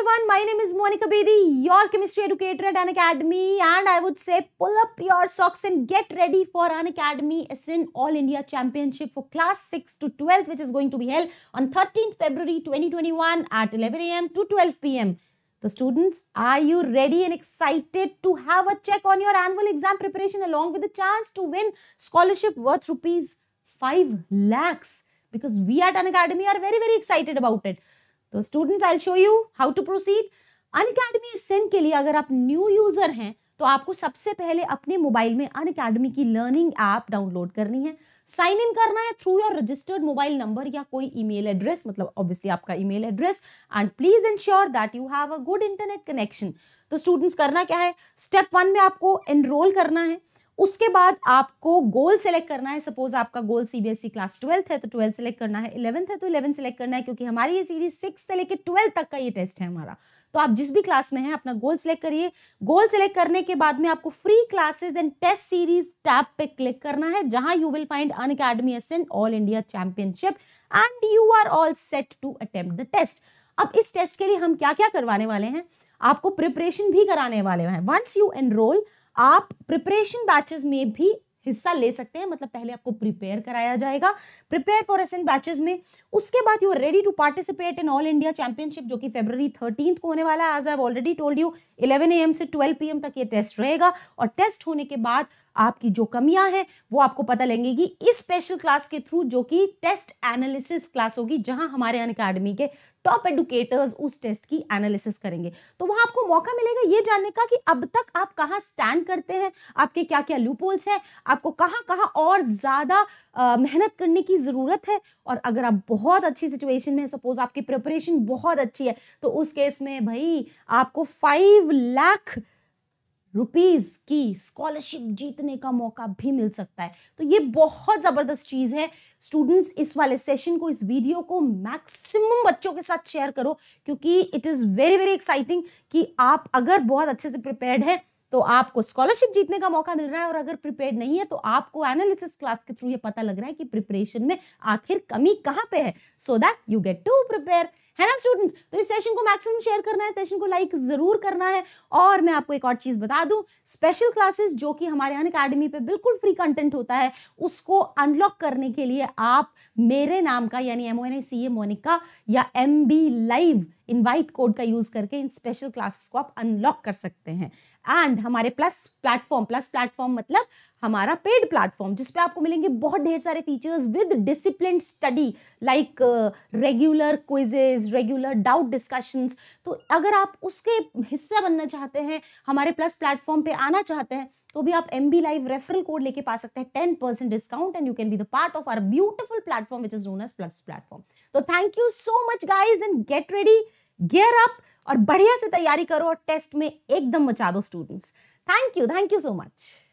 everyone, my name is Monica Bedi, your chemistry educator at An Academy and I would say pull up your socks and get ready for An Academy in All India Championship for class 6 to 12 which is going to be held on 13th February 2021 at 11 am to 12 pm. The students, are you ready and excited to have a check on your annual exam preparation along with the chance to win scholarship worth rupees 5 lakhs because we at An Academy are very very excited about it. तो students I show you how to proceed Unacademy सेंड के लिए अगर आप new user हैं तो आपको सबसे पहले अपने मोबाइल में अन अकेडमी की लर्निंग ऐप डाउनलोड करनी है साइन इन करना है through your registered mobile number या कोई ईमेल एड्रेस मतलब ऑब्वियसली आपका email address and please ensure that you have a good internet connection तो स्टूडेंट्स करना क्या है स्टेप वन में आपको एनरोल करना है उसके बाद आपको गोल सेलेक्ट करना है सपोज आपका गोल सीबीएसई क्लास ट्वेल्थ है तो ट्वेल्थ सेलेक्ट करना है इलेवंथ है तो इलेवन सेलेक्ट करना है क्योंकि हमारी ये सीरीज सिक्स से लेकर ट्वेल्थ तक का ये टेस्ट है हमारा तो आप जिस भी क्लास में हैं अपना गोल सेलेक्ट करिए गोल सेलेक्ट करने के बाद में आपको free classes and test series tab पे क्लिक करना है जहां you will find Unacademy Ascent All India championship and you are all set to attempt the test अब इस टेस्ट के लिए हम क्या क्या करवाने वाले हैं आपको प्रिपरेशन भी कराने वाले हैं वंस यू एनरोल आप प्रिपरेशन बैचेस में भी हिस्सा ले सकते हैं मतलब पहले आपको प्रिपेयर कराया जाएगा प्रिपेयर फॉर एस बैचेस में उसके बाद you are ready to participate in All India championship जो कि फेब्रवरी थर्टीन को होने वाला है as I already told you eleven A से ट्वेल्व पी तक ये टेस्ट रहेगा और टेस्ट होने के बाद आपकी जो कमियां हैं वो आपको पता लगेगी इस स्पेशल क्लास के थ्रू जो कि टेस्ट एनालिसिस क्लास होगी जहां हमारे अन अकेडमी के टॉप एडुकेटर्स उस टेस्ट की एनालिसिस करेंगे तो वहां आपको मौका मिलेगा ये जानने का कि अब तक आप कहाँ स्टैंड करते हैं आपके क्या क्या लूपोल्स हैं आपको कहाँ कहाँ और ज़्यादा मेहनत करने की ज़रूरत है और अगर आप बहुत अच्छी सिचुएशन में सपोज आपकी प्रिपरेशन बहुत अच्छी है तो उस केस में भाई आपको फाइव लाख ,00 रुपीज़ की स्कॉलरशिप जीतने का मौका भी मिल सकता है तो ये बहुत ज़बरदस्त चीज़ है स्टूडेंट्स इस वाले सेशन को इस वीडियो को मैक्सिमम बच्चों के साथ शेयर करो क्योंकि it is very very exciting कि आप अगर बहुत अच्छे से प्रिपेयर्ड हैं तो आपको स्कॉलरशिप जीतने का मौका मिल रहा है और अगर प्रिपेयर्ड नहीं है तो आपको एनालिसिस क्लास के थ्रू ये पता लग रहा है कि प्रिपरेशन में आखिर कमी कहाँ पे है so that you get to prepare है ना स्टूडेंट्स तो इस सेशन को मैक्सिमम शेयर करना है सेशन को लाइक ज़रूर करना है और मैं आपको एक और चीज़ बता दूं स्पेशल क्लासेस जो कि हमारे यहाँ अकेडमी पे बिल्कुल फ्री कंटेंट होता है उसको अनलॉक करने के लिए आप मेरे नाम का यानी M O N C A Monica या M B live invite code का यूज़ करके इन स्पेशल क्लासेस को आप अनलॉक कर सकते हैं एंड हमारे प्लस प्लेटफॉर्म प्लस प्लेटफॉर्म मतलब हमारा पेड प्लेटफॉर्म जिसपे आपको मिलेंगे बहुत ढेर सारे features with discipline study like regular quizzes regular doubt discussions तो अगर आप उसके हिस्सा बनना चाहते हैं हमारे प्लस प्लेटफॉर्म पे आना चाहते हैं तो भी आप M B live referral code लेके पा सकते हैं ten percent discount and you can be the part of our beautiful platform which is known as plus platform तो thank you so much guys and get ready gear up और बढ़िया से तैयारी करो और टेस्ट में एकदम मचा दो students thank you thank you so much